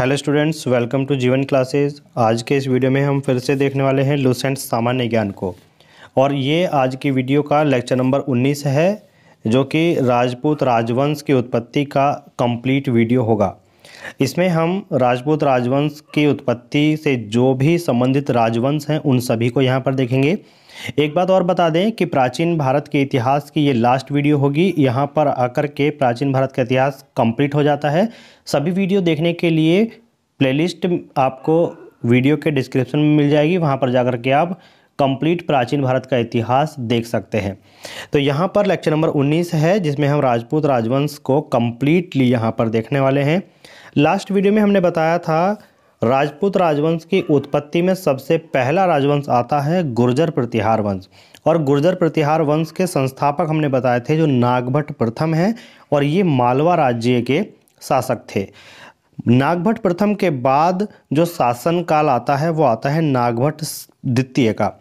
hello students welcome to Jeevan classes आज के इस वीडियो में हम फिर से देखने वाले हैं लूसेंट सामान्य ज्ञान को और ये आज की वीडियो का लेक्चर नंबर 19 है जो कि राजपूत राजवंश की उत्पत्ति का कंप्लीट वीडियो होगा इसमें हम राजपूत राजवंश की उत्पत्ति से जो भी संबंधित राजवंश हैं उन सभी को यहाँ पर देखेंगे एक बात और बता दें कि प्राचीन भारत के इतिहास की ये लास्ट वीडियो होगी यहाँ पर आकर के प्राचीन भारत का इतिहास कंप्लीट हो जाता है सभी वीडियो देखने के लिए प्लेलिस्ट आपको वीडियो के डिस्क्रिप्शन में मिल जाएगी वहाँ पर जाकर के आप कंप्लीट प्राचीन भारत का इतिहास देख सकते हैं तो यहाँ पर लेक्चर नंबर 19 है जिसमें हम राजपूत राजवंश को कम्प्लीटली यहाँ पर देखने वाले हैं लास्ट वीडियो में हमने बताया था राजपूत राजवंश की उत्पत्ति में सबसे पहला राजवंश आता है गुर्जर प्रतिहार वंश और गुर्जर प्रतिहार वंश के संस्थापक हमने बताए थे जो नागभट्ट प्रथम हैं और ये मालवा राज्य के शासक थे नागभट प्रथम के बाद जो शासन काल आता है वो आता है नागभट द्वितीय का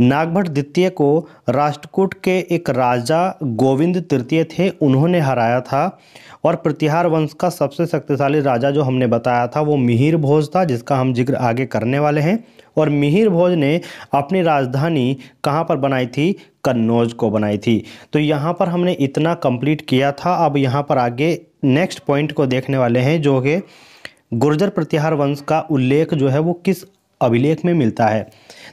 नागभट द्वितीय को राष्ट्रकूट के एक राजा गोविंद तृतीय थे उन्होंने हराया था और प्रतिहार वंश का सबसे शक्तिशाली राजा जो हमने बताया था वो मिहिर भोज था जिसका हम जिक्र आगे करने वाले हैं और मिहिर भोज ने अपनी राजधानी कहाँ पर बनाई थी कन्नौज को बनाई थी तो यहाँ पर हमने इतना कंप्लीट किया था अब यहाँ पर आगे नेक्स्ट पॉइंट को देखने वाले हैं जो कि गुर्जर प्रतिहार वंश का उल्लेख जो है वो किस अभिलेख में मिलता है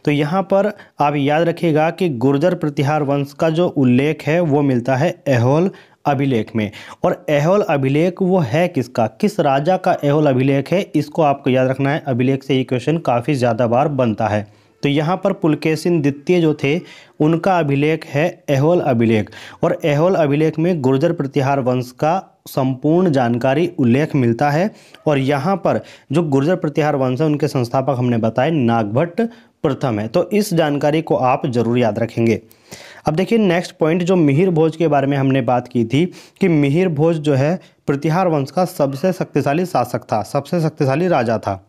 तो यहाँ पर आप याद रखिएगा कि गुर्जर प्रतिहार वंश का जो उल्लेख है वो मिलता है एहोल अभिलेख में और एहोल अभिलेख वो है किसका किस राजा का एहोल अभिलेख है इसको आपको याद रखना है अभिलेख से ये क्वेश्चन काफ़ी ज़्यादा बार बनता है तो यहाँ पर पुलकेशिन द्वितीय जो थे उनका अभिलेख है एहोल अभिलेख और एहोल अभिलेख में गुर्जर प्रतिहार वंश का संपूर्ण जानकारी उल्लेख मिलता है और यहाँ पर जो गुर्जर प्रतिहार वंश है उनके संस्थापक हमने बताए नागभट्ट प्रथम है तो इस जानकारी को आप जरूर याद रखेंगे अब देखिए नेक्स्ट पॉइंट जो मिहिर भोज के बारे में हमने बात की थी कि मिहिर भोज जो है प्रतिहार वंश का सबसे शक्तिशाली शासक था सबसे शक्तिशाली राजा था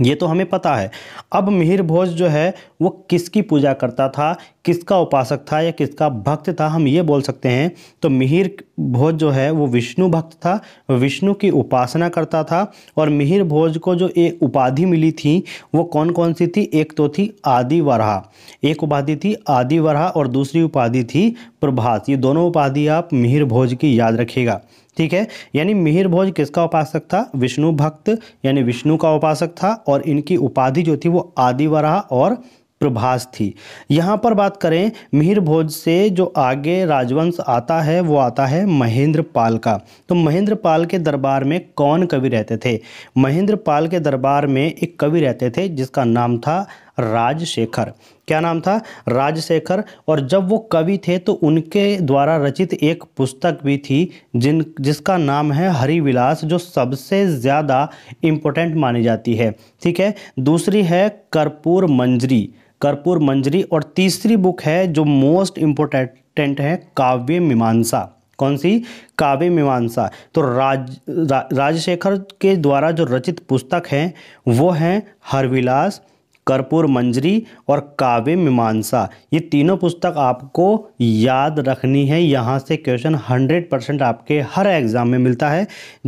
ये तो हमें पता है अब मिहिर भोज जो है वो किसकी पूजा करता था किसका उपासक था या किसका भक्त था हम ये बोल सकते हैं तो मिहिर भोज जो है वो विष्णु भक्त था विष्णु की उपासना करता था और मिहिर भोज को जो एक उपाधि मिली थी वो कौन कौन सी थी एक तो थी आदि वरहा एक उपाधि थी आदि वरहा और दूसरी उपाधि थी प्रभास ये दोनों उपाधि आप मिहिर भोज की याद रखिएगा ठीक है यानी मिहिर भोज किसका उपासक था विष्णु भक्त यानी विष्णु का उपासक था और इनकी उपाधि जो थी वो आदिवरा और प्रभास थी यहाँ पर बात करें मिहिर भोज से जो आगे राजवंश आता है वो आता है महेंद्र पाल का तो महेंद्र पाल के दरबार में कौन कवि रहते थे महेंद्र पाल के दरबार में एक कवि रहते थे जिसका नाम था राजशेखर क्या नाम था राजशेखर और जब वो कवि थे तो उनके द्वारा रचित एक पुस्तक भी थी जिन जिसका नाम है हरिविलास जो सबसे ज़्यादा इम्पोर्टेंट मानी जाती है ठीक है दूसरी है कर्पूर मंजरी कर्पूर मंजरी और तीसरी बुक है जो मोस्ट इम्पोर्टेंट है काव्य मीमांसा कौन सी काव्य मीमांसा तो राज रा, राजशेखर के द्वारा जो रचित पुस्तक हैं वो हैं हरविलास कर्पूर मंजरी और काव्य मीमांसा ये तीनों पुस्तक आपको याद रखनी है यहाँ से क्वेश्चन हंड्रेड परसेंट आपके हर एग्ज़ाम में मिलता है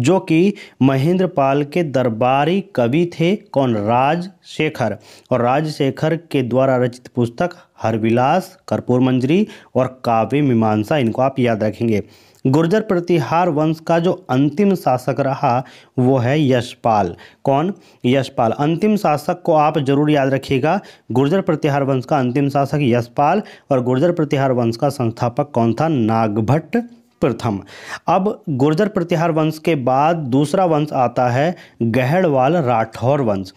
जो कि महेंद्र पाल के दरबारी कवि थे कौन राज शेखर और राजशेखर के द्वारा रचित पुस्तक हरविलास कर्पूर मंजरी और काव्य मीमांसा इनको आप याद रखेंगे गुर्जर प्रतिहार वंश का जो अंतिम शासक रहा वो है यशपाल कौन यशपाल अंतिम शासक को आप जरूर याद रखिएगा गुर्जर प्रतिहार वंश का अंतिम शासक यशपाल और गुर्जर प्रतिहार वंश का संस्थापक कौन था नागभट्ट प्रथम अब गुर्जर प्रतिहार वंश के बाद दूसरा वंश आता है गहड़वाल राठौर वंश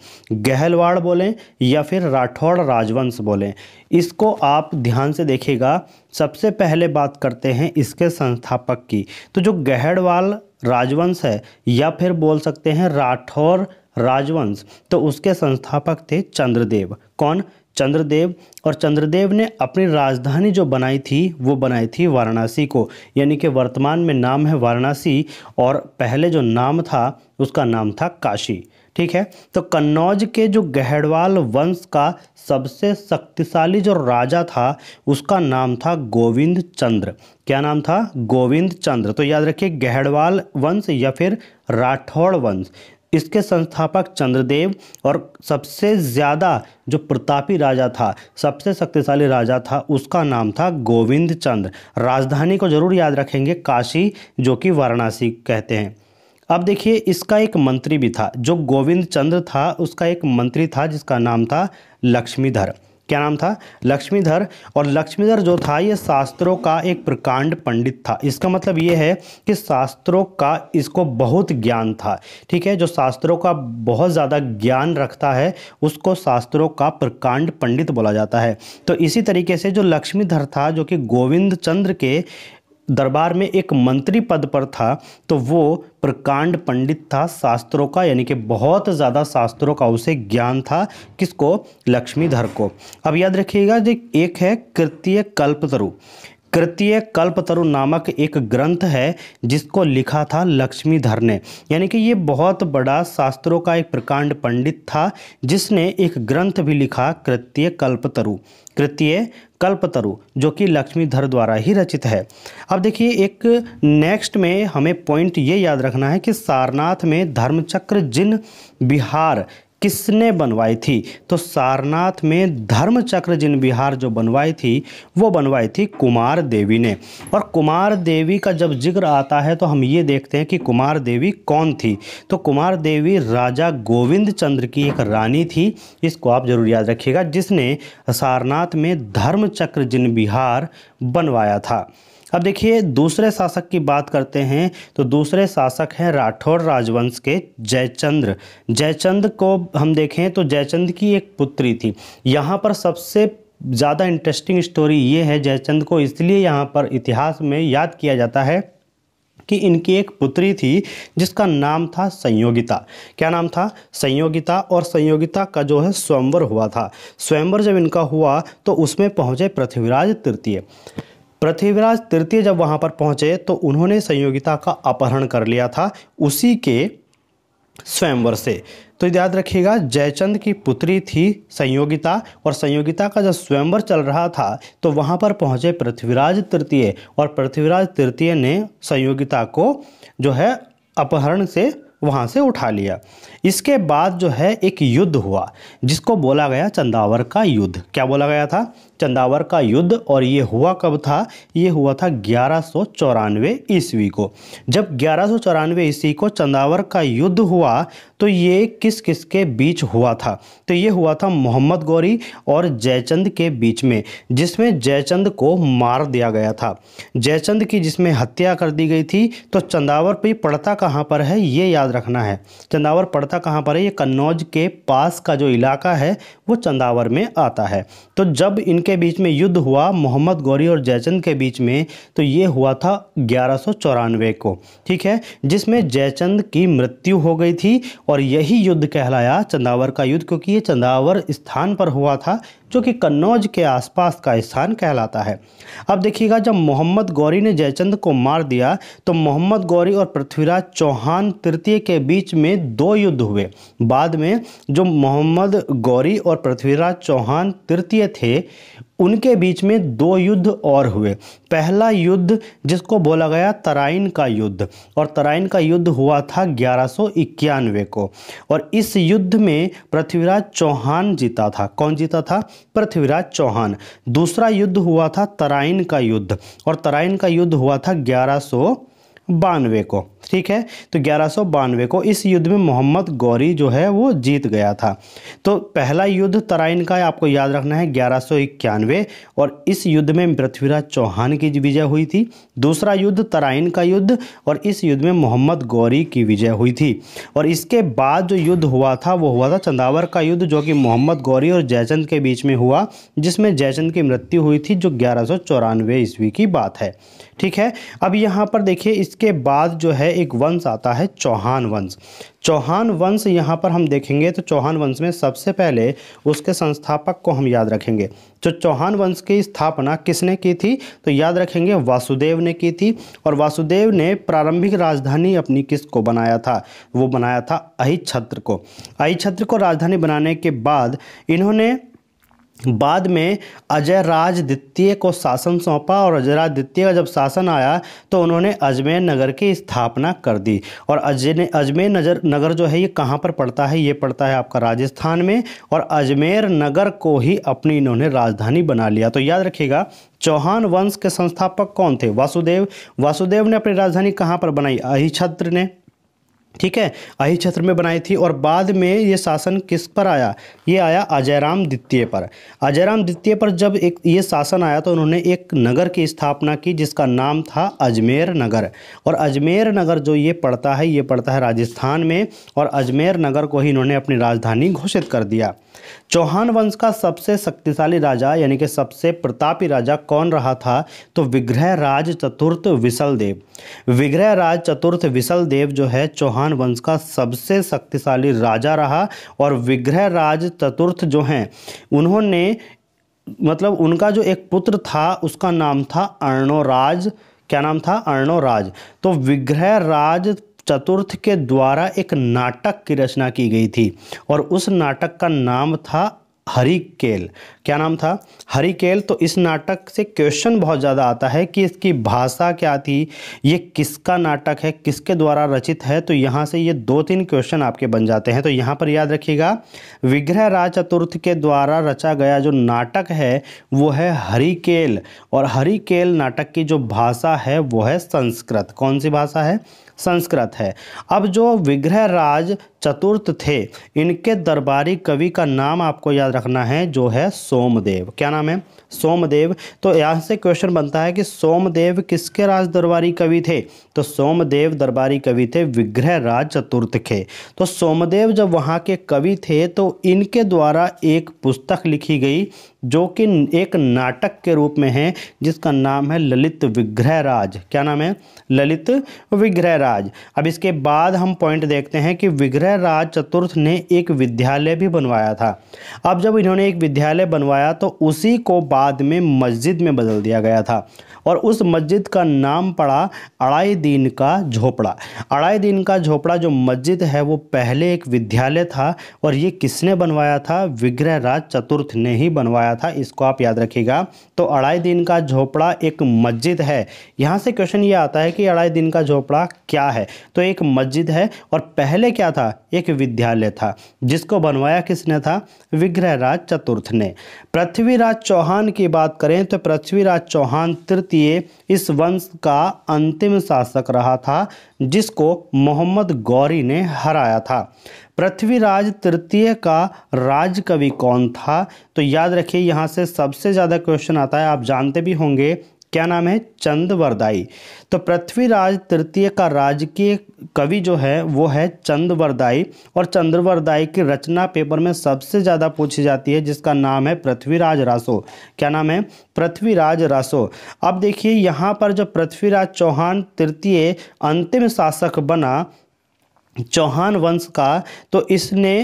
गहलवाड़ बोलें या फिर राठौड़ राजवंश बोलें इसको आप ध्यान से देखिएगा सबसे पहले बात करते हैं इसके संस्थापक की तो जो गहड़वाल राजवंश है या फिर बोल सकते हैं राठौर राजवंश तो उसके संस्थापक थे चंद्रदेव कौन चंद्रदेव और चंद्रदेव ने अपनी राजधानी जो बनाई थी वो बनाई थी वाराणसी को यानी कि वर्तमान में नाम है वाराणसी और पहले जो नाम था उसका नाम था काशी ठीक है तो कन्नौज के जो गहड़वाल वंश का सबसे शक्तिशाली जो राजा था उसका नाम था गोविंद चंद्र क्या नाम था गोविंद चंद्र तो याद रखिए गहड़वाल वंश या फिर राठौड़ वंश इसके संस्थापक चंद्रदेव और सबसे ज़्यादा जो प्रतापी राजा था सबसे शक्तिशाली राजा था उसका नाम था गोविंद चंद्र राजधानी को जरूर याद रखेंगे काशी जो कि वाराणसी कहते हैं अब देखिए इसका एक मंत्री भी था जो गोविंद चंद्र था उसका एक मंत्री था जिसका नाम था लक्ष्मीधर क्या नाम था लक्ष्मीधर और लक्ष्मीधर जो था ये शास्त्रों का एक प्रकांड पंडित था इसका मतलब ये है कि शास्त्रों का इसको बहुत ज्ञान था ठीक है जो शास्त्रों का बहुत ज़्यादा ज्ञान रखता है उसको शास्त्रों का प्रकांड पंडित बोला जाता है तो इसी तरीके से जो लक्ष्मीधर था जो कि गोविंद चंद्र के दरबार में एक मंत्री पद पर था तो वो प्रकांड पंडित था शास्त्रों का यानी कि बहुत ज़्यादा शास्त्रों का उसे ज्ञान था किसको लक्ष्मीधर को अब याद रखिएगा एक है कृत्य कल्पतरु कृतीय कल्पतरु नामक एक ग्रंथ है जिसको लिखा था लक्ष्मीधर ने यानी कि ये बहुत बड़ा शास्त्रों का एक प्रकांड पंडित था जिसने एक ग्रंथ भी लिखा कृतीय कल्पतरु कृत्य कल्पतरु जो कि लक्ष्मीधर द्वारा ही रचित है अब देखिए एक नेक्स्ट में हमें पॉइंट ये याद रखना है कि सारनाथ में धर्मचक्र जिन बिहार किसने बनवाई थी तो सारनाथ में धर्म चक्र जिन बिहार जो बनवाई थी वो बनवाई थी कुमार देवी ने और कुमार देवी का जब जिक्र आता है तो हम ये देखते हैं कि कुमार देवी कौन थी तो कुमार देवी राजा गोविंद चंद्र की एक रानी थी इसको आप जरूर याद रखिएगा जिसने सारनाथ में धर्म चक्र जिन बिहार बनवाया था अब देखिए दूसरे शासक की बात करते हैं तो दूसरे शासक हैं राठौर राजवंश के जयचंद्र जयचंद को हम देखें तो जयचंद की एक पुत्री थी यहाँ पर सबसे ज़्यादा इंटरेस्टिंग स्टोरी ये है जयचंद को इसलिए यहाँ पर इतिहास में याद किया जाता है कि इनकी एक पुत्री थी जिसका नाम था संयोगिता क्या नाम था संयोगिता और संयोगिता का जो है स्वयंवर हुआ था स्वयंवर जब इनका हुआ तो उसमें पहुँचे पृथ्वीराज तृतीय पृथ्वीराज तृतीय जब वहाँ पर पहुँचे तो उन्होंने संयोगिता का अपहरण कर लिया था उसी के स्वयंवर से तो याद रखिएगा जयचंद की पुत्री थी संयोगिता और संयोगिता का जब स्वयंवर चल रहा था तो वहाँ पर पहुँचे पृथ्वीराज तृतीय और पृथ्वीराज तृतीय ने संयोगिता को जो है अपहरण से वहाँ से उठा लिया इसके बाद जो है एक युद्ध हुआ जिसको बोला गया चंदावर का युद्ध क्या बोला गया था चंदावर का युद्ध और ये हुआ कब था ये हुआ था ग्यारह सौ चौरानवे ईस्वी को जब ग्यारह सौ चौरानवे ईस्वी को चंदावर का युद्ध हुआ तो ये किस किस के बीच हुआ था तो ये हुआ था मोहम्मद गौरी और जयचंद के बीच में जिसमें जयचंद को मार दिया गया था जयचंद की जिसमें हत्या कर दी गई थी तो चंदावर पर पड़ता कहाँ पर है ये याद रखना है चंदावर पड़ता कहाँ पर है ये कन्नौज के पास का जो इलाका है वो चंदावर में आता है तो जब इनके के बीच में युद्ध हुआ मोहम्मद गौरी और जयचंद के बीच में तो ये हुआ था ग्यारह को ठीक है जिसमें जयचंद की मृत्यु हो गई थी और यही युद्ध कहलाया चंदावर का युद्ध क्योंकि ये चंदावर स्थान पर हुआ था जो कि कन्नौज के आसपास का स्थान कहलाता है अब देखिएगा जब मोहम्मद गौरी ने जयचंद को मार दिया तो मोहम्मद गौरी और पृथ्वीराज चौहान तृतीय के बीच में दो युद्ध हुए बाद में जो मोहम्मद गौरी और पृथ्वीराज चौहान तृतीय थे उनके बीच में दो युद्ध और हुए पहला युद्ध जिसको बोला गया तराइन का युद्ध और तराइन का युद्ध हुआ था ग्यारह को और इस युद्ध में पृथ्वीराज चौहान जीता था कौन जीता था पृथ्वीराज चौहान दूसरा युद्ध हुआ था तराइन का युद्ध और तराइन का युद्ध हुआ था ग्यारह बानवे को ठीक है तो ग्यारह सौ बानवे को इस युद्ध में मोहम्मद गौरी जो है वो जीत गया था तो पहला युद्ध तराइन का आपको याद रखना है ग्यारह सौ इक्यानवे और इस युद्ध में पृथ्वीराज चौहान की विजय हुई थी दूसरा युद्ध तराइन का युद्ध और इस युद्ध में मोहम्मद गौरी की विजय हुई थी और इसके बाद जो युद्ध हुआ था वो हुआ था चंदावर का युद्ध जो कि मोहम्मद गौरी और जयचंद के बीच में हुआ जिसमें जयचंद की मृत्यु हुई थी जो ग्यारह ईस्वी की बात है ठीक है अब यहाँ पर देखिए इसके बाद जो है एक वंश आता है चौहान वंश चौहान वंश यहाँ पर हम देखेंगे तो चौहान वंश में सबसे पहले उसके संस्थापक को हम याद रखेंगे जो तो चौहान वंश की स्थापना किसने की थी तो याद रखेंगे वासुदेव ने की थी और वासुदेव ने प्रारंभिक राजधानी अपनी किसको बनाया था वो बनाया था अहिछत्र को अहिछत्र को राजधानी बनाने के बाद इन्होंने बाद में अजय राज द्वितीय को शासन सौंपा और राज द्वितीय का जब शासन आया तो उन्होंने अजमेर नगर की स्थापना कर दी और अजय अजमेर नगर नगर जो है ये कहाँ पर पड़ता है ये पड़ता है आपका राजस्थान में और अजमेर नगर को ही अपनी इन्होंने राजधानी बना लिया तो याद रखिएगा चौहान वंश के संस्थापक कौन थे वासुदेव वासुदेव ने अपनी राजधानी कहाँ पर बनाई अहिछत्र ने ठीक है अहि क्षेत्र में बनाई थी और बाद में ये शासन किस पर आया ये आया अजयराम द्वितीय पर अजयराम द्वितीय पर जब एक ये शासन आया तो उन्होंने एक नगर की स्थापना की जिसका नाम था अजमेर नगर और अजमेर नगर जो ये पड़ता है ये पड़ता है राजस्थान में और अजमेर नगर को ही इन्होंने अपनी राजधानी घोषित कर दिया चौहान वंश का सबसे शक्तिशाली राजा यानी कि सबसे प्रतापी राजा कौन रहा था तो विग्रह राज चतुर्थ देव विग्रह राज चतुर्थ देव जो है चौहान चौहान वंश का सबसे शक्तिशाली राजा रहा और विग्रह राज चतुर्थ जो हैं उन्होंने मतलब उनका जो एक पुत्र था उसका नाम था अर्णोराज क्या नाम था अर्णोराज तो विग्रह राज चतुर्थ के द्वारा एक नाटक की रचना की गई थी और उस नाटक का नाम था हरी केल क्या नाम था हरी केल तो इस नाटक से क्वेश्चन बहुत ज़्यादा आता है कि इसकी भाषा क्या थी ये किसका नाटक है किसके द्वारा रचित है तो यहाँ से ये दो तीन क्वेश्चन आपके बन जाते हैं तो यहाँ पर याद रखिएगा विग्रह राज चतुर्थ के द्वारा रचा गया जो नाटक है वो है हरी केल और हरी केल नाटक की जो भाषा है वो है संस्कृत कौन सी भाषा है संस्कृत है अब जो विग्रह राज चतुर्थ थे इनके दरबारी कवि का नाम आपको याद रखना है जो है सोमदेव क्या नाम है सोमदेव तो यहाँ से क्वेश्चन बनता है कि सोमदेव किसके राज दरबारी कवि थे तो सोमदेव दरबारी कवि थे विग्रह राज चतुर्थ के तो सोमदेव जब वहाँ के कवि थे तो इनके द्वारा एक पुस्तक लिखी गई जो कि एक नाटक के रूप में है जिसका नाम है ललित विग्रह राज क्या नाम है ललित विग्रह राज अब इसके बाद हम पॉइंट देखते हैं कि विग्रह राज चतुर्थ ने एक विद्यालय भी बनवाया था अब जब इन्होंने एक विद्यालय बनवाया तो उसी को बाद में मस्जिद में बदल दिया गया था और उस मस्जिद का नाम पड़ा अड़ाई दिन का झोपड़ा अढ़ाई दिन का झोपड़ा जो मस्जिद है वो पहले एक विद्यालय था और ये किसने बनवाया था विग्रह राज चतुर्थ ने ही बनवाया था इसको आप याद रखिएगा तो अढ़ाई दिन का झोपड़ा एक मस्जिद है यहाँ से क्वेश्चन ये आता है कि अढ़ाई दिन का झोपड़ा क्या है तो एक मस्जिद है और पहले क्या था एक विद्यालय था जिसको बनवाया किसने था विग्रह राज चतुर्थ ने पृथ्वीराज चौहान की बात करें तो पृथ्वीराज चौहान तृतीय इस वंश का अंतिम शासक रहा था जिसको मोहम्मद गौरी ने हराया था पृथ्वीराज तृतीय का राज कवि कौन था तो याद रखिए यहाँ से सबसे ज़्यादा क्वेश्चन आता है आप जानते भी होंगे क्या नाम है चंदवरदाई तो पृथ्वीराज तृतीय का राजकीय कवि जो है वो है चंदवरदाई और चंद्रवरदाई की रचना पेपर में सबसे ज़्यादा पूछी जाती है जिसका नाम है पृथ्वीराज रासो क्या नाम है पृथ्वीराज रासो अब देखिए यहाँ पर जो पृथ्वीराज चौहान तृतीय अंतिम शासक बना चौहान वंश का तो इसने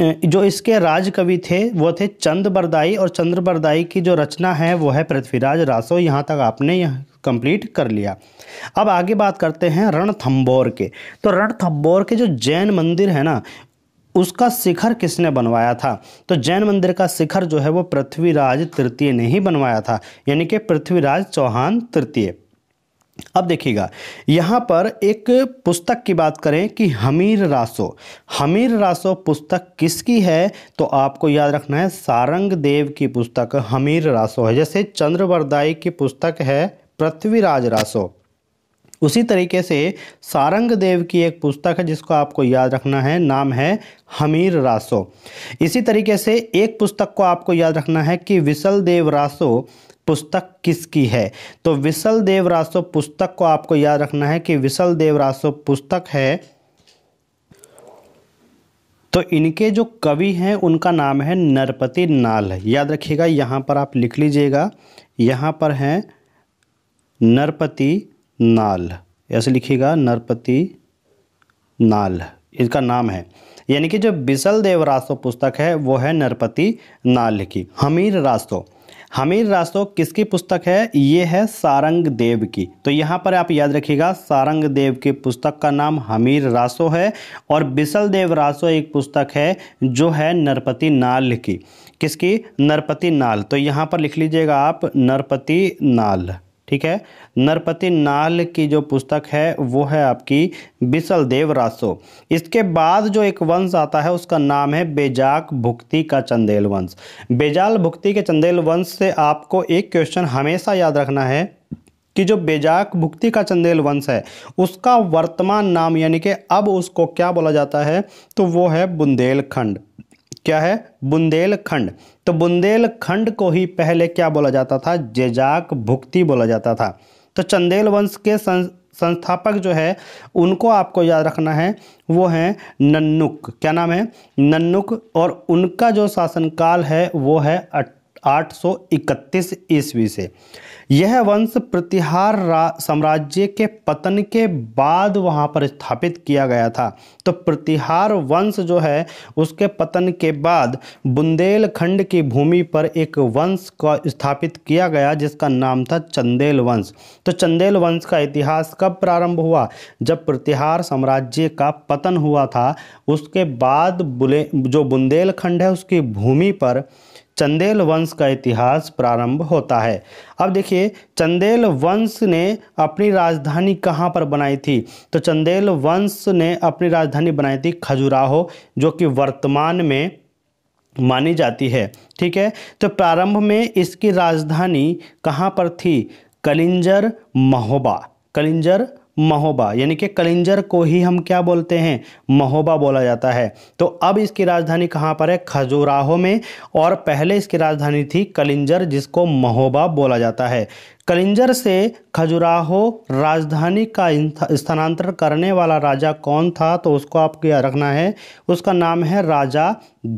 जो इसके राज कवि थे वो थे चंद बरदाई और चंद्र बरदाई की जो रचना है वो है पृथ्वीराज रासो यहाँ तक आपने यहाँ कंप्लीट कर लिया अब आगे बात करते हैं रणथम्बोर के तो रणथम्बोर के जो जैन मंदिर है ना उसका शिखर किसने बनवाया था तो जैन मंदिर का शिखर जो है वो पृथ्वीराज तृतीय ने ही बनवाया था यानी कि पृथ्वीराज चौहान तृतीय अब देखिएगा यहाँ पर एक पुस्तक की बात करें कि हमीर रासो हमीर रासो पुस्तक किसकी है तो आपको याद रखना है सारंग देव की पुस्तक हमीर रासो है जैसे चंद्रवरदाई की पुस्तक है पृथ्वीराज रासो उसी तरीके से सारंग देव की एक पुस्तक है जिसको आपको याद रखना है नाम है हमीर रासो इसी तरीके से एक पुस्तक को आपको याद रखना है कि विशल देव रासो पुस्तक किसकी है तो विशल देवरासो पुस्तक को आपको याद रखना है कि विशल देवरासो पुस्तक है तो इनके जो कवि हैं उनका नाम है नरपति नाल याद रखिएगा यहाँ पर आप लिख लीजिएगा यहाँ पर है नरपति नाल ऐसे लिखिएगा नरपति नाल इसका नाम है यानी कि जो बिसल देव रास्तो पुस्तक है वो है नरपति नाल की हमीर रासो हमीर रासो किसकी पुस्तक है ये है सारंग देव की तो यहाँ पर आप याद रखिएगा सारंग देव की पुस्तक का नाम हमीर रासो है और बिसल देव रासो एक पुस्तक है जो है नरपति नाल की किसकी नरपति नाल तो यहाँ पर लिख लीजिएगा आप नरपति नाल ठीक है नरपति नाल की जो पुस्तक है वो है आपकी बिसल देव रासो इसके बाद जो एक वंश आता है उसका नाम है बेजाक भुक्ति का चंदेल वंश बेजाल भुक्ति के चंदेल वंश से आपको एक क्वेश्चन हमेशा याद रखना है कि जो बेजाक भुक्ति का चंदेल वंश है उसका वर्तमान नाम यानी कि अब उसको क्या बोला जाता है तो वो है बुंदेलखंड क्या है बुंदेलखंड तो बुंदेलखंड को ही पहले क्या बोला जाता था जेजाक भुक्ति बोला जाता था तो चंदेल वंश के सं, संस्थापक जो है उनको आपको याद रखना है वो हैं नन्नुक क्या नाम है नन्नुक और उनका जो शासनकाल है वो है आठ सौ इकतीस ईस्वी से यह वंश प्रतिहार साम्राज्य के पतन के बाद वहाँ पर स्थापित किया गया था तो प्रतिहार वंश जो है उसके पतन के बाद बुंदेलखंड की भूमि पर एक वंश का स्थापित किया गया जिसका नाम था चंदेल वंश तो चंदेल वंश का इतिहास कब प्रारंभ हुआ जब प्रतिहार साम्राज्य का पतन हुआ था उसके बाद बुले जो बुंदेलखंड है उसकी भूमि पर चंदेल वंश का इतिहास प्रारंभ होता है अब देखिए चंदेल वंश ने अपनी राजधानी कहाँ पर बनाई थी तो चंदेल वंश ने अपनी राजधानी बनाई थी खजुराहो जो कि वर्तमान में मानी जाती है ठीक है तो प्रारंभ में इसकी राजधानी कहाँ पर थी कलिंजर महोबा कलिंजर महोबा यानी कि कलिंजर को ही हम क्या बोलते हैं महोबा बोला जाता है तो अब इसकी राजधानी कहाँ पर है खजुराहो में और पहले इसकी राजधानी थी कलिंजर जिसको महोबा बोला जाता है कलिंजर से खजुराहो राजधानी का स्थानांतरण करने वाला राजा कौन था तो उसको आपको याद रखना है उसका नाम है राजा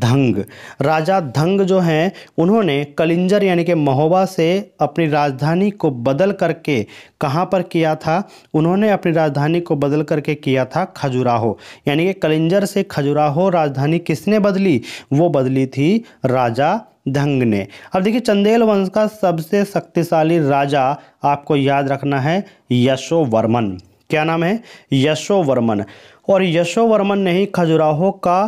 धंग राजा धंग जो हैं उन्होंने कलिंजर यानी कि महोबा से अपनी राजधानी को बदल करके कहाँ पर किया था उन्होंने अपनी राजधानी को बदल करके किया था खजुराहो यानी कि कलिंजर से खजुराहो राजधानी किसने बदली वो बदली थी राजा धंग ने अब देखिए चंदेल वंश का सबसे शक्तिशाली राजा आपको याद रखना है यशोवर्मन क्या नाम है यशोवर्मन और यशोवर्मन ने ही खजुराहो का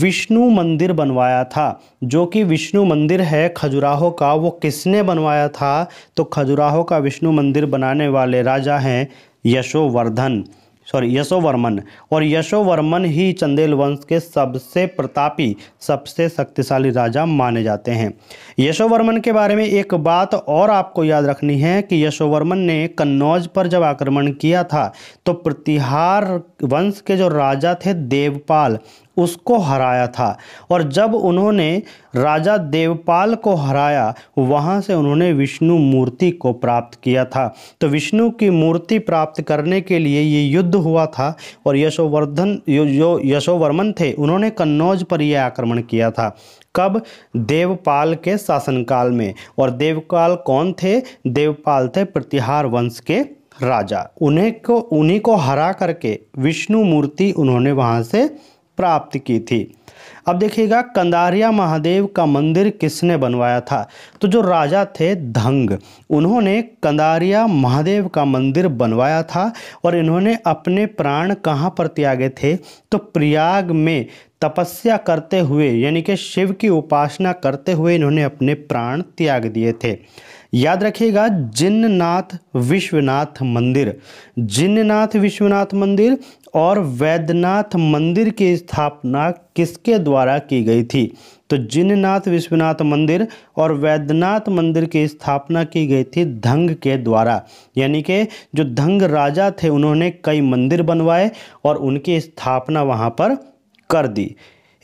विष्णु मंदिर बनवाया था जो कि विष्णु मंदिर है खजुराहो का वो किसने बनवाया था तो खजुराहो का विष्णु मंदिर बनाने वाले राजा हैं यशोवर्धन सॉरी यशोवर्मन और यशोवर्मन ही चंदेल वंश के सबसे प्रतापी सबसे शक्तिशाली राजा माने जाते हैं यशोवर्मन के बारे में एक बात और आपको याद रखनी है कि यशोवर्मन ने कन्नौज पर जब आक्रमण किया था तो प्रतिहार वंश के जो राजा थे देवपाल उसको हराया था और जब उन्होंने राजा देवपाल को हराया वहाँ से उन्होंने विष्णु मूर्ति को प्राप्त किया था तो विष्णु की मूर्ति प्राप्त करने के लिए ये युद्ध हुआ था और यशोवर्धन जो यशोवर्मन थे उन्होंने कन्नौज पर यह आक्रमण किया था कब देवपाल के शासनकाल में और देवपाल कौन थे देवपाल थे प्रतिहार वंश के राजा उन्हें को उन्हीं को हरा करके विष्णु मूर्ति उन्होंने वहाँ से प्राप्त की थी अब देखिएगा कंदारिया महादेव का मंदिर किसने बनवाया था तो जो राजा थे धंग उन्होंने कंदारिया महादेव का मंदिर बनवाया था और इन्होंने अपने प्राण कहाँ पर त्यागे थे तो प्रयाग में तपस्या करते हुए यानी कि शिव की उपासना करते हुए इन्होंने अपने प्राण त्याग दिए थे याद रखिएगा जिन्ननाथ विश्वनाथ मंदिर जिन्ननाथ विश्वनाथ मंदिर और वैद्यनाथ मंदिर की स्थापना किसके द्वारा की गई थी तो जिननाथ विश्वनाथ मंदिर और वैद्यनाथ मंदिर की स्थापना की गई थी धंग के द्वारा यानी कि जो धंग राजा थे उन्होंने कई मंदिर बनवाए और उनकी स्थापना वहाँ पर कर दी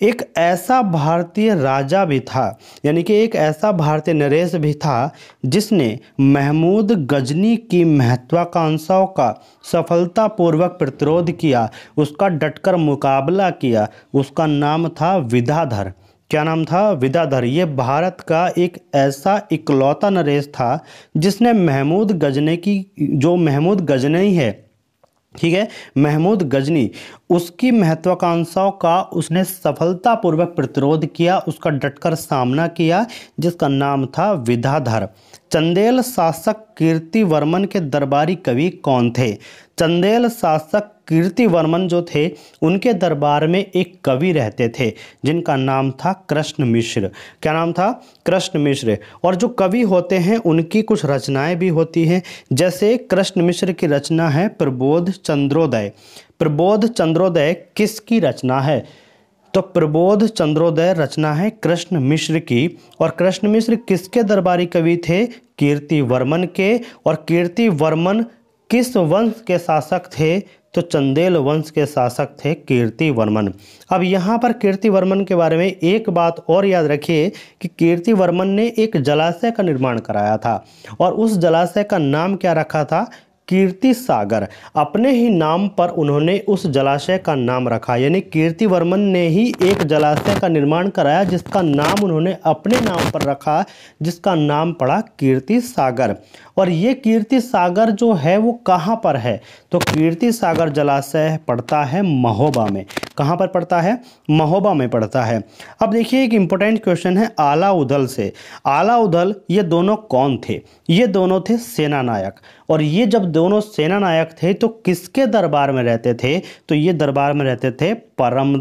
एक ऐसा भारतीय राजा भी था यानी कि एक ऐसा भारतीय नरेश भी था जिसने महमूद गजनी की महत्वाकांक्षाओं का सफलतापूर्वक प्रतिरोध किया उसका डटकर मुकाबला किया उसका नाम था विधाधर क्या नाम था विदाधर ये भारत का एक ऐसा इकलौता नरेश था जिसने महमूद गजने की जो महमूद ही है ठीक है महमूद गजनी उसकी महत्वाकांक्षाओं का उसने सफलतापूर्वक प्रतिरोध किया उसका डटकर सामना किया जिसका नाम था विधाधर चंदेल शासक कीर्ति वर्मन के दरबारी कवि कौन थे चंदेल शासक कीर्ति वर्मन जो थे उनके दरबार में एक कवि रहते थे जिनका नाम था कृष्ण मिश्र क्या नाम था कृष्ण मिश्र और जो कवि होते हैं उनकी कुछ रचनाएं भी होती हैं जैसे कृष्ण मिश्र की रचना है प्रबोध चंद्रोदय प्रबोध चंद्रोदय किसकी रचना है तो प्रबोध चंद्रोदय रचना है कृष्ण मिश्र की और कृष्ण मिश्र किसके दरबारी कवि थे कीर्ति वर्मन के और कीर्ति वर्मन किस वंश के शासक थे तो चंदेल वंश के शासक थे कीर्ति वर्मन अब यहाँ पर कीर्ति वर्मन के बारे में एक बात और याद रखिए कि कीर्ति वर्मन ने एक जलाशय का निर्माण कराया था और उस जलाशय का नाम क्या रखा था कीर्ति सागर अपने ही नाम पर उन्होंने उस जलाशय का नाम रखा यानी कीर्ति वर्मन ने ही एक जलाशय का निर्माण कराया जिसका नाम उन्होंने अपने नाम पर रखा जिसका नाम पड़ा कीर्ति सागर और ये कीर्ति सागर जो है वो कहाँ पर है तो कीर्ति सागर जलाशय पड़ता है महोबा में कहाँ पर पड़ता है महोबा में पड़ता है अब देखिए एक इम्पोर्टेंट क्वेश्चन है आला उधल से आला उधल ये दोनों कौन थे ये दोनों थे सेना नायक और ये जब दोनों सेना नायक थे तो किसके दरबार में रहते थे तो ये दरबार में रहते थे परम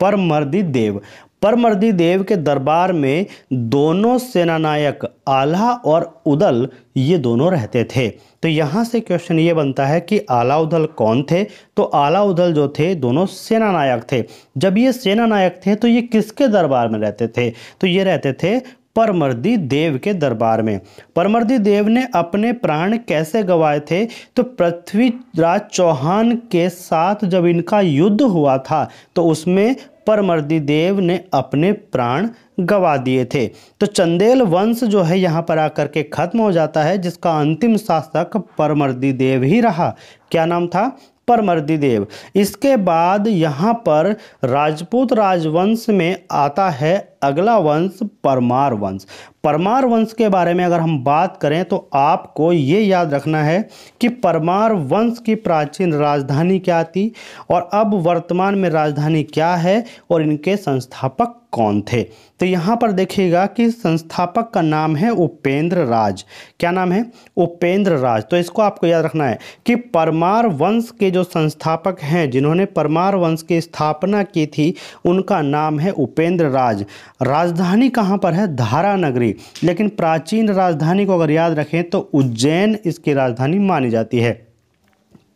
परमर्दी देव परमर्दी देव के दरबार में दोनों सेनानायक आला और उदल ये दोनों रहते थे तो यहाँ से क्वेश्चन ये बनता है कि आला उदल कौन थे तो आला उदल जो थे दोनों सेनानायक थे जब ये सेनानायक थे तो ये किसके दरबार में रहते थे तो ये रहते थे परमर्दी देव के दरबार में परमर्दी देव ने अपने प्राण कैसे गंवाए थे तो पृथ्वीराज चौहान के साथ जब इनका युद्ध हुआ था तो उसमें परमर्दी देव ने अपने प्राण गवा दिए थे तो चंदेल वंश जो है यहाँ पर आकर के खत्म हो जाता है जिसका अंतिम शासक परमर्दी देव ही रहा क्या नाम था परमर्दी देव इसके बाद यहाँ पर राजपूत राजवंश में आता है अगला वंश परमार वंश परमार वंश के बारे में अगर हम बात करें तो आपको ये याद रखना है कि परमार वंश की प्राचीन राजधानी क्या थी और अब वर्तमान में राजधानी क्या है और इनके संस्थापक कौन थे तो यहाँ पर देखिएगा कि संस्थापक का नाम है उपेंद्र राज क्या नाम है उपेंद्र राज तो इसको आपको याद रखना है कि परमार वंश के जो संस्थापक हैं जिन्होंने परमार वंश की स्थापना की थी उनका नाम है उपेंद्र राज राजधानी कहाँ पर है धारा नगरी लेकिन प्राचीन राजधानी को अगर याद रखें तो उज्जैन इसकी राजधानी मानी जाती है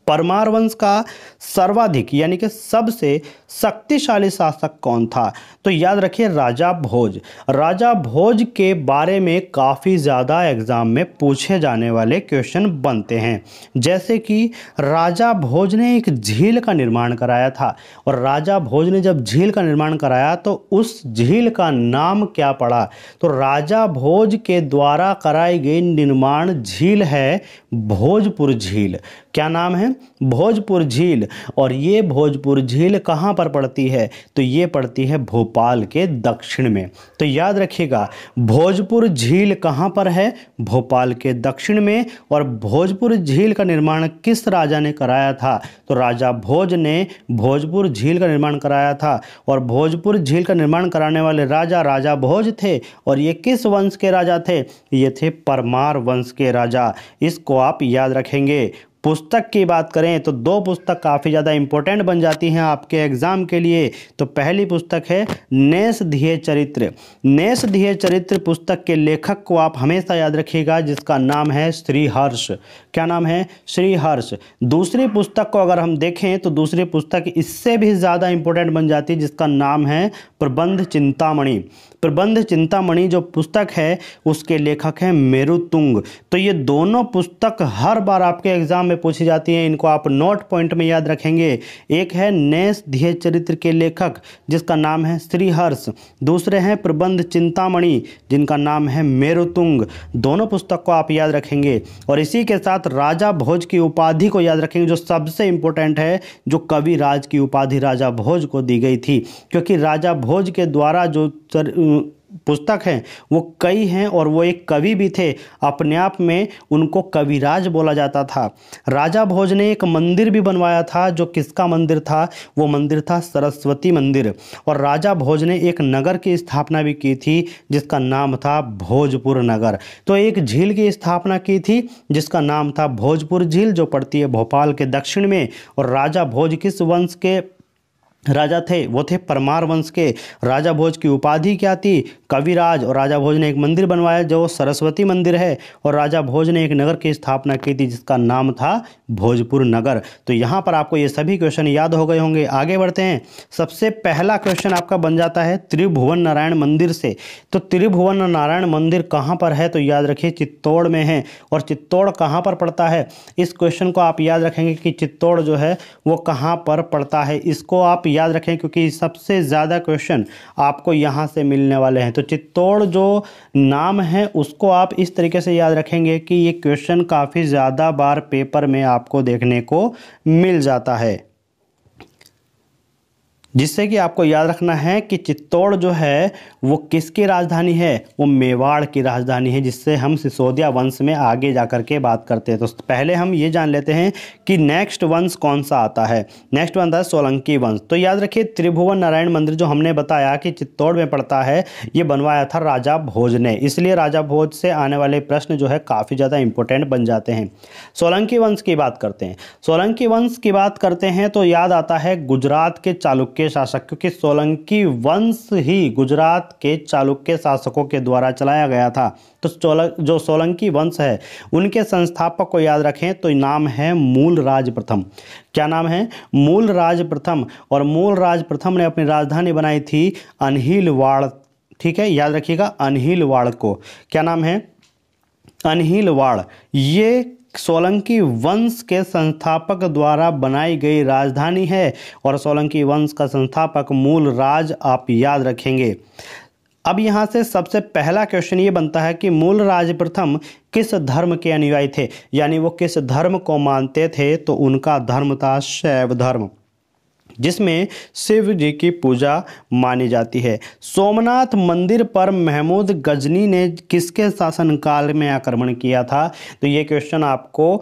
परमार वंश का सर्वाधिक यानी कि सबसे शक्तिशाली शासक कौन था तो याद रखिए राजा भोज राजा भोज के बारे में काफ़ी ज़्यादा एग्ज़ाम में पूछे जाने वाले क्वेश्चन बनते हैं जैसे कि राजा भोज ने एक झील का निर्माण कराया था और राजा भोज ने जब झील का निर्माण कराया तो उस झील का नाम क्या पड़ा तो राजा भोज के द्वारा कराई गई निर्माण झील है भोजपुर झील क्या नाम है भोजपुर झील और ये भोजपुर झील कहाँ पर पड़ती है तो ये पड़ती है भोपाल के दक्षिण में तो याद रखिएगा भोजपुर झील कहाँ पर है भोपाल के दक्षिण में और भोजपुर झील का निर्माण किस राजा ने कराया था तो राजा भोज ने भोजपुर झील का निर्माण कराया था और भोजपुर झील का निर्माण कराने वाले राजा राजा भोज थे और ये किस वंश के राजा थे ये थे परमार वंश के राजा इसको आप याद रखेंगे पुस्तक की बात करें तो दो पुस्तक काफ़ी ज़्यादा इम्पोर्टेंट बन जाती हैं आपके एग्ज़ाम के लिए तो पहली पुस्तक है नेस धीय चरित्र नेस धीय चरित्र पुस्तक के लेखक को आप हमेशा याद रखिएगा जिसका नाम है श्रीहर्ष क्या नाम है श्रीहर्ष दूसरी पुस्तक को अगर हम देखें तो दूसरी पुस्तक इससे भी ज़्यादा इम्पोर्टेंट बन जाती है जिसका नाम है प्रबंध चिंतामणि प्रबंध चिंतामणि जो पुस्तक है उसके लेखक हैं मेरुतुंग तो ये दोनों पुस्तक हर बार आपके एग्जाम में पूछी जाती हैं इनको आप नोट पॉइंट में याद रखेंगे एक है नेस ध्येय चरित्र के लेखक जिसका नाम है श्रीहर्ष दूसरे हैं प्रबंध चिंतामणि जिनका नाम है मेरुतुंग दोनों पुस्तक को आप याद रखेंगे और इसी के साथ राजा भोज की उपाधि को याद रखेंगे जो सबसे इम्पोर्टेंट है जो कवि राज की उपाधि राजा भोज को दी गई थी क्योंकि राजा भोज के द्वारा जो चर, पुस्तक हैं वो कई हैं और वो एक कवि भी थे अपने आप में उनको कविराज बोला जाता था राजा भोज ने एक मंदिर भी बनवाया था जो किसका मंदिर था वो मंदिर था सरस्वती मंदिर और राजा भोज ने एक नगर की स्थापना भी की थी जिसका नाम था भोजपुर नगर तो एक झील की स्थापना की थी जिसका नाम था भोजपुर झील जो पड़ती है भोपाल के दक्षिण में और राजा भोज किस वंश के राजा थे वो थे परमार वंश के राजा भोज की उपाधि क्या थी कविराज और राजा भोज ने एक मंदिर बनवाया जो सरस्वती मंदिर है और राजा भोज ने एक नगर की स्थापना की थी जिसका नाम था भोजपुर नगर तो यहाँ पर आपको ये सभी क्वेश्चन याद हो गए होंगे आगे बढ़ते हैं सबसे पहला क्वेश्चन आपका बन जाता है त्रिभुवन नारायण मंदिर से तो त्रिभुवन नारायण मंदिर कहाँ पर है तो याद रखिए चित्तौड़ में है और चित्तौड़ कहाँ पर पड़ता है इस क्वेश्चन को आप याद रखेंगे कि चित्तौड़ जो है वो कहाँ पर पड़ता है इसको आप याद रखें क्योंकि सबसे ज़्यादा क्वेश्चन आपको यहाँ से मिलने वाले हैं तो चित्तौड़ जो नाम है उसको आप इस तरीके से याद रखेंगे कि ये क्वेश्चन काफ़ी ज़्यादा बार पेपर में आपको देखने को मिल जाता है जिससे कि आपको याद रखना है कि चित्तौड़ जो है वो किसकी राजधानी है वो मेवाड़ की राजधानी है जिससे हम सिसोदिया वंश में आगे जा कर के बात करते हैं तो पहले हम ये जान लेते हैं कि नेक्स्ट वंश कौन सा आता है नेक्स्ट वंश है सोलंकी वंश तो याद रखिए त्रिभुवन नारायण मंदिर जो हमने बताया कि चित्तौड़ में पड़ता है ये बनवाया था राजा भोज ने इसलिए राजा भोज से आने वाले प्रश्न जो है काफ़ी ज़्यादा इंपॉर्टेंट बन जाते हैं सोलंकी वंश की बात करते हैं सोलंकी वंश की बात करते हैं तो याद आता है गुजरात के चालुक्य चालुक्य शासक क्योंकि सोलंकी वंश ही गुजरात के चालुक्य शासकों के द्वारा चलाया गया था तो जो सोलंकी वंश है उनके संस्थापक को याद रखें तो नाम है मूल राज प्रथम क्या नाम है मूल राज प्रथम और मूल राज प्रथम ने अपनी राजधानी बनाई थी अनहिलवाड़ ठीक है याद रखिएगा अनहिलवाड़ को क्या नाम है अनहिलवाड़ ये सोलंकी वंश के संस्थापक द्वारा बनाई गई राजधानी है और सोलंकी वंश का संस्थापक मूल राज आप याद रखेंगे अब यहाँ से सबसे पहला क्वेश्चन ये बनता है कि मूल राज प्रथम किस धर्म के अनुयायी थे यानी वो किस धर्म को मानते थे तो उनका धर्म था शैव धर्म जिसमें शिव जी की पूजा मानी जाती है सोमनाथ मंदिर पर महमूद गजनी ने किसके शासनकाल में आक्रमण किया था तो ये क्वेश्चन आपको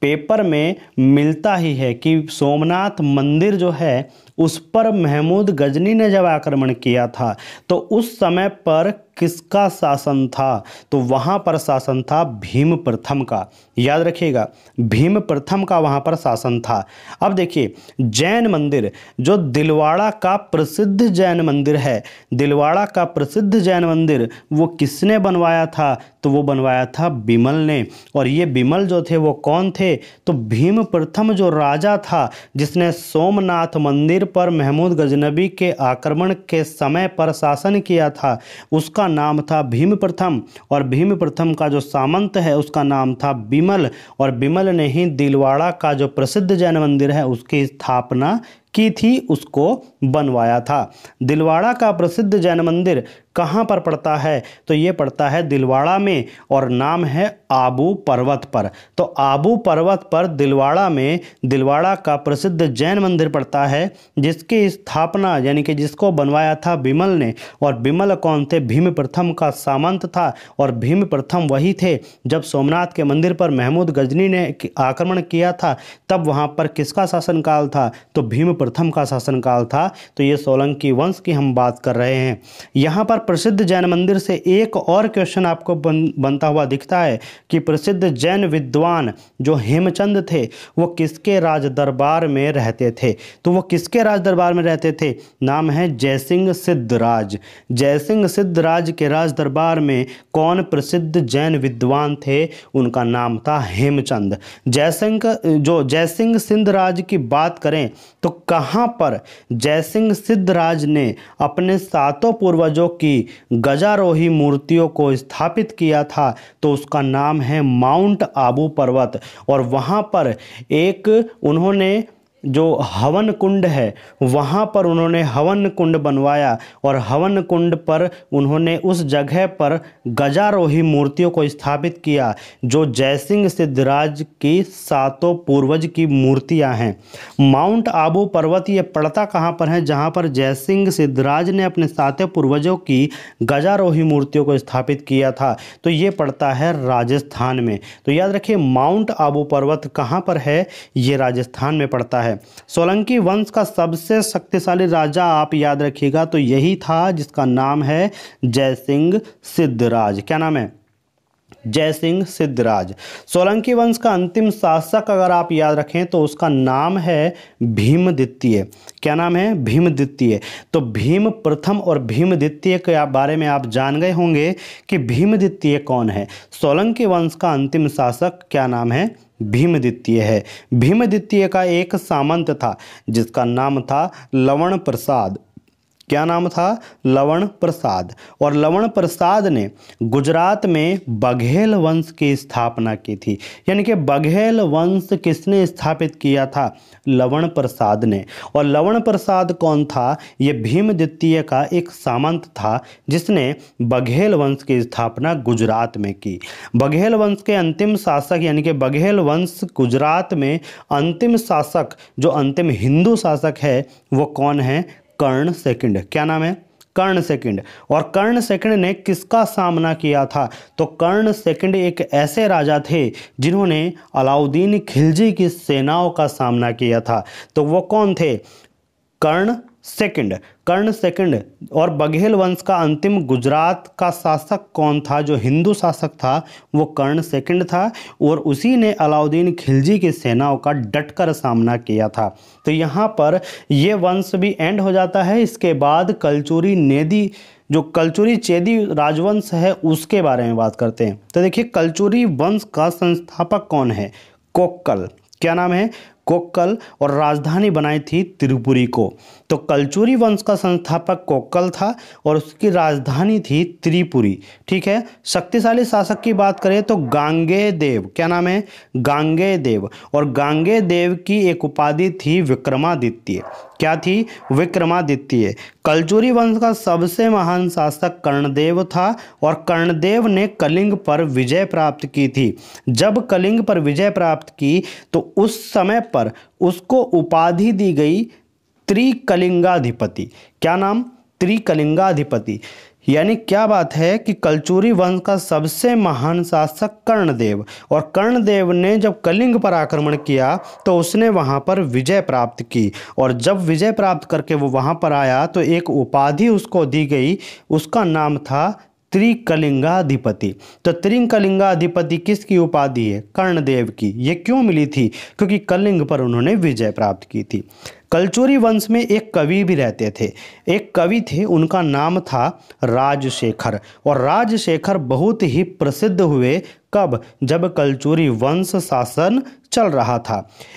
पेपर में मिलता ही है कि सोमनाथ मंदिर जो है उस पर महमूद गजनी ने जब आक्रमण किया था तो उस समय पर किसका शासन था तो वहाँ पर शासन था भीम प्रथम का याद रखिएगा भीम प्रथम का वहाँ पर शासन था अब देखिए जैन मंदिर जो दिलवाड़ा का प्रसिद्ध जैन मंदिर है दिलवाड़ा का प्रसिद्ध जैन मंदिर वो किसने बनवाया था तो वो बनवाया था बिमल ने और ये बिमल जो थे वो कौन थे तो भीम प्रथम जो राजा था जिसने सोमनाथ मंदिर पर महमूद गजनबी के आक्रमण के समय पर शासन किया था उसका नाम था भीम प्रथम और भीम प्रथम का जो सामंत है उसका नाम था बिमल और बिमल ने ही दिलवाड़ा का जो प्रसिद्ध जैन मंदिर है उसकी स्थापना की थी उसको बनवाया था दिलवाड़ा का प्रसिद्ध जैन मंदिर कहाँ पर पड़ता है तो ये पड़ता है दिलवाड़ा में और नाम है आबू पर्वत पर तो आबू पर्वत पर दिलवाड़ा में दिलवाड़ा का प्रसिद्ध जैन मंदिर पड़ता है जिसकी स्थापना यानी कि जिसको बनवाया था बिमल ने और बिमल कौन थे भीम प्रथम का सामंत था और भीम प्रथम वही थे जब सोमनाथ के मंदिर पर महमूद गजनी ने आक्रमण किया था तब वहाँ पर किसका शासनकाल था तो भीम प्रथम का शासनकाल था तो ये सोलंकी वंश की हम बात कर रहे हैं यहाँ पर प्रसिद्ध जैन मंदिर से एक और क्वेश्चन आपको बन, बनता हुआ दिखता है कि प्रसिद्ध जैन विद्वान जो हेमचंद थे वो किसके राज दरबार में रहते थे तो वो किसके राज दरबार में रहते थे नाम है जयसिंह सिद्धराज जयसिंह सिद्धराज के राज दरबार में कौन प्रसिद्ध जैन विद्वान थे उनका नाम था हेमचंद जयसिंह जो जयसिंह सिंधराज की बात करें तो कहाँ पर जयसिंह सिद्धराज ने अपने सातों पूर्वजों की गजारोही मूर्तियों को स्थापित किया था तो उसका नाम है माउंट आबू पर्वत और वहाँ पर एक उन्होंने जो हवन कुंड है वहाँ पर उन्होंने हवन कुंड बनवाया और हवन कुंड पर उन्होंने उस जगह पर गजारोही मूर्तियों को स्थापित किया जो जयसिंह सिद्धराज की सातों पूर्वज की मूर्तियाँ हैं माउंट आबू पर्वत ये पड़ता कहाँ पर है जहाँ पर जयसिंह सिद्धराज ने अपने सातों पूर्वजों की गजारोही मूर्तियों को स्थापित किया था तो ये पड़ता है राजस्थान में तो याद रखिए माउंट आबू पर्वत कहाँ पर है ये राजस्थान में पड़ता है है सोलंकी वंश का सबसे शक्तिशाली राजा आप याद रखिएगा तो यही था जिसका नाम है जयसिंह सिद्धराज क्या नाम है जय सिंह सिद्धराज सोलंकी वंश का अंतिम शासक अगर आप याद रखें तो उसका नाम है भीम द्वितीय क्या नाम है भीम द्वितीय तो भीम प्रथम और भीम द्वितीय के बारे में आप जान गए होंगे कि भीम द्वितीय कौन है सोलंकी वंश का अंतिम शासक क्या नाम है भीमदित्य है भीमदित्य का एक सामंत था जिसका नाम था लवण प्रसाद क्या नाम था लवण प्रसाद और लवण प्रसाद ने गुजरात में बघेल वंश की स्थापना की थी यानी कि बघेल वंश किसने स्थापित किया था लवण प्रसाद ने और लवण प्रसाद कौन था ये भीम द्वितीय का एक सामंत था जिसने बघेल वंश की स्थापना गुजरात में की बघेल वंश के अंतिम शासक यानी कि बघेल वंश गुजरात में अंतिम शासक जो अंतिम हिंदू शासक है वो कौन है कर्ण सेकंड क्या नाम है कर्ण सेकंड और कर्ण सेकंड ने किसका सामना किया था तो कर्ण सेकंड एक ऐसे राजा थे जिन्होंने अलाउद्दीन खिलजी की सेनाओं का सामना किया था तो वो कौन थे कर्ण सेकंड कर्ण सेकंड और बघेल वंश का अंतिम गुजरात का शासक कौन था जो हिंदू शासक था वो कर्ण सेकंड था और उसी ने अलाउद्दीन खिलजी की सेनाओं का डटकर सामना किया था तो यहाँ पर ये वंश भी एंड हो जाता है इसके बाद कलचूरी नेदी जो कलचूरी चेदी राजवंश है उसके बारे में बात करते हैं तो देखिए कलचूरी वंश का संस्थापक कौन है कोक्कल क्या नाम है कोक्कल और राजधानी बनाई थी त्रिपुरी को तो कलचूरी वंश का संस्थापक कोक्कल था और उसकी राजधानी थी त्रिपुरी ठीक है शक्तिशाली शासक की बात करें तो गांगे देव क्या नाम है गांगे देव और गांगे देव की एक उपाधि थी विक्रमादित्य क्या थी विक्रमादित्य कलचूरी वंश का सबसे महान शासक कर्णदेव था और कर्णदेव ने कलिंग पर विजय प्राप्त की थी जब कलिंग पर विजय प्राप्त की तो उस समय पर पर उसको उपाधि दी गई त्रिकलिंगाधिपति क्या नाम त्रिकलिंगाधिपति यानी क्या बात है कि कलचूरी वंश का सबसे महान शासक कर्णदेव और कर्णदेव ने जब कलिंग पर आक्रमण किया तो उसने वहां पर विजय प्राप्त की और जब विजय प्राप्त करके वो वहां पर आया तो एक उपाधि उसको दी गई उसका नाम था त्रिकलिंगाधिपति तो त्रिकलिंगाधिपति किसकी उपाधि है कर्णदेव की ये क्यों मिली थी क्योंकि कलिंग पर उन्होंने विजय प्राप्त की थी कलचोरी वंश में एक कवि भी रहते थे एक कवि थे उनका नाम था राजशेखर और राजशेखर बहुत ही प्रसिद्ध हुए कब जब कलचूरी वंश शासन चल रहा था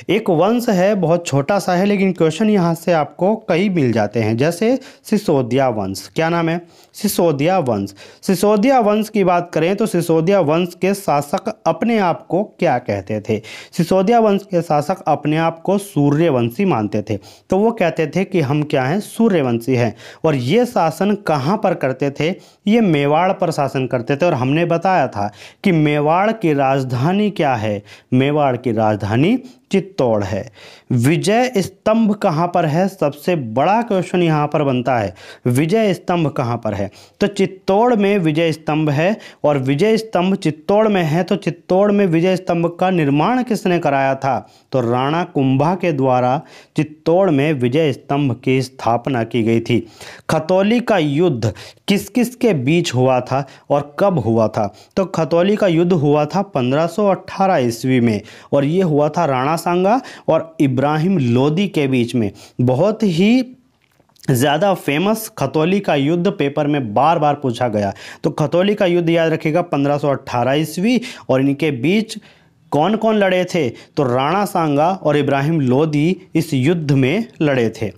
एक वंश है बहुत छोटा सा है लेकिन क्वेश्चन यहाँ से आपको कई मिल जाते हैं जैसे सिसोदिया वंश क्या नाम है सिसोदिया वंश सिसोदिया वंश की बात करें तो सिसोदिया वंश के शासक अपने आप को क्या कहते थे सिसोदिया वंश के शासक अपने आप को सूर्यवंशी मानते थे तो वो कहते थे कि हम क्या हैं सूर्यवंशी हैं और ये शासन कहाँ पर करते थे ये मेवाड़ पर शासन करते थे और हमने बताया था कि मेवा मेवाड़ की राजधानी क्या है मेवाड़ की राजधानी चित्तौड़ है विजय स्तंभ कहाँ पर है सबसे बड़ा क्वेश्चन यहाँ पर बनता है विजय स्तंभ कहाँ पर है तो चित्तौड़ में विजय स्तंभ है और विजय स्तंभ चित्तौड़ में है तो चित्तौड़ में विजय स्तंभ का निर्माण किसने कराया था तो राणा कुंभा के द्वारा चित्तौड़ में विजय स्तंभ की स्थापना की गई थी खतौली का युद्ध किस किस के बीच हुआ था और कब हुआ था तो खतौली का युद्ध हुआ था पंद्रह ईस्वी में और ये हुआ था राणा सांगा और इब्राहिम लोदी के बीच में बहुत ही ज़्यादा फेमस खतौली का युद्ध पेपर में बार बार पूछा गया तो खतौली का युद्ध याद रखेगा 1518 ईस्वी और इनके बीच कौन कौन लड़े थे तो राणा सांगा और इब्राहिम लोदी इस युद्ध में लड़े थे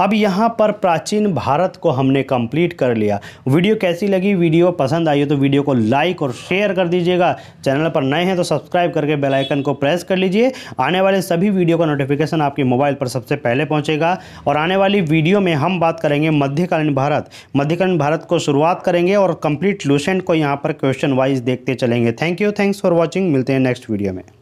अब यहाँ पर प्राचीन भारत को हमने कंप्लीट कर लिया वीडियो कैसी लगी वीडियो पसंद आई हो तो वीडियो को लाइक और शेयर कर दीजिएगा चैनल पर नए हैं तो सब्सक्राइब करके बेलाइकन को प्रेस कर लीजिए आने वाले सभी वीडियो का नोटिफिकेशन आपके मोबाइल पर सबसे पहले पहुँचेगा और आने वाली वीडियो में हम बात करेंगे मध्यकालीन भारत मध्यकालीन भारत को शुरुआत करेंगे और कंप्लीट लूसेंट को यहाँ पर क्वेश्चन वाइज देखते चलेंगे thank you thanks for watching मिलते हैं नेक्स्ट वीडियो में